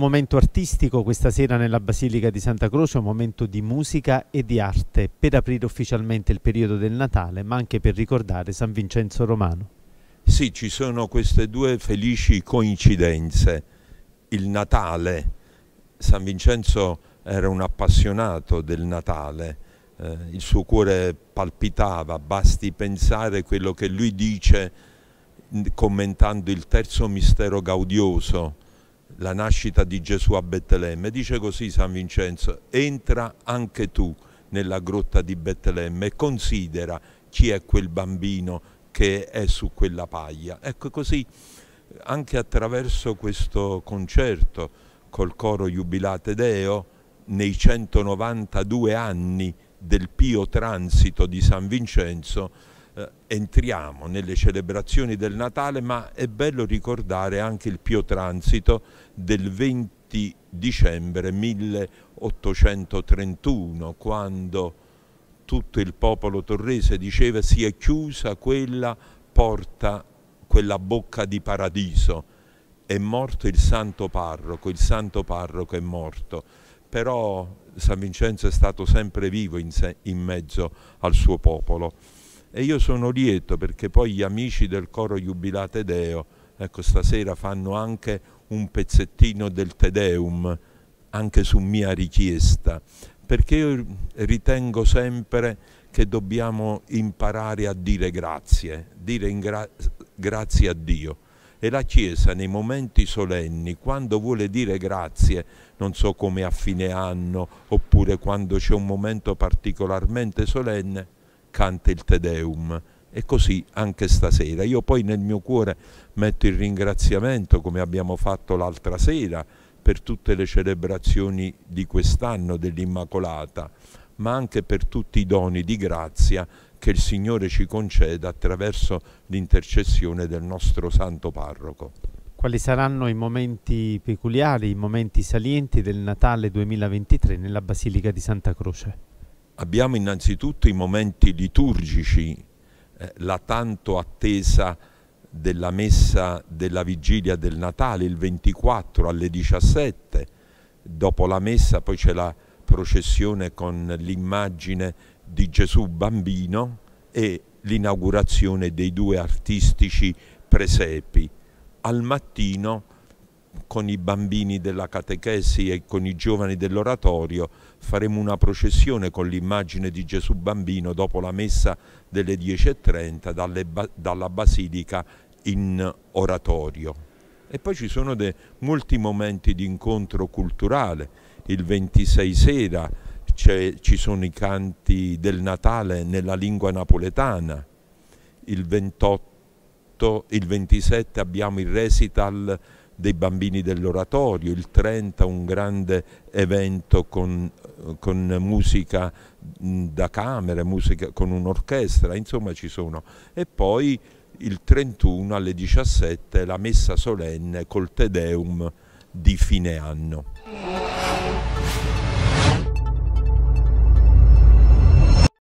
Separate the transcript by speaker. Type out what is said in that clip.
Speaker 1: Un momento artistico questa sera nella Basilica di Santa Croce, un momento di musica e di arte per aprire ufficialmente il periodo del Natale, ma anche per ricordare San Vincenzo Romano.
Speaker 2: Sì, ci sono queste due felici coincidenze. Il Natale, San Vincenzo era un appassionato del Natale, eh, il suo cuore palpitava, basti pensare quello che lui dice commentando il terzo mistero gaudioso la nascita di Gesù a Betlemme. Dice così San Vincenzo, entra anche tu nella grotta di Betlemme e considera chi è quel bambino che è su quella paglia. Ecco così, anche attraverso questo concerto col coro Jubilate Deo, nei 192 anni del pio transito di San Vincenzo, eh, entriamo nelle celebrazioni del Natale, ma è bello ricordare anche il Pio Transito del 20 dicembre 1831, quando tutto il popolo torrese diceva si è chiusa quella porta, quella bocca di paradiso. È morto il santo parroco, il santo parroco è morto, però San Vincenzo è stato sempre vivo in, se, in mezzo al suo popolo e io sono lieto perché poi gli amici del coro Jubilate Deo, ecco stasera fanno anche un pezzettino del Tedeum, anche su mia richiesta, perché io ritengo sempre che dobbiamo imparare a dire grazie, dire gra grazie a Dio. E la Chiesa nei momenti solenni, quando vuole dire grazie, non so come a fine anno, oppure quando c'è un momento particolarmente solenne, canta il Tedeum. E così anche stasera. Io poi nel mio cuore metto il ringraziamento, come abbiamo fatto l'altra sera, per tutte le celebrazioni di quest'anno dell'Immacolata, ma anche per tutti i doni di grazia che il Signore ci conceda attraverso l'intercessione del nostro Santo Parroco.
Speaker 1: Quali saranno i momenti peculiari, i momenti salienti del Natale 2023 nella Basilica di Santa Croce?
Speaker 2: abbiamo innanzitutto i momenti liturgici, eh, la tanto attesa della messa della vigilia del Natale, il 24 alle 17, dopo la messa poi c'è la processione con l'immagine di Gesù bambino e l'inaugurazione dei due artistici presepi. Al mattino con i bambini della catechesi e con i giovani dell'oratorio faremo una processione con l'immagine di Gesù bambino dopo la messa delle 10.30 dalla basilica in oratorio. E poi ci sono molti momenti di incontro culturale, il 26 sera ci sono i canti del Natale nella lingua napoletana, il, 28, il 27 abbiamo il recital dei bambini dell'oratorio, il 30 un grande evento con, con musica da camera, musica con un'orchestra, insomma ci sono. E poi il 31 alle 17 la messa solenne col Te Deum di fine anno.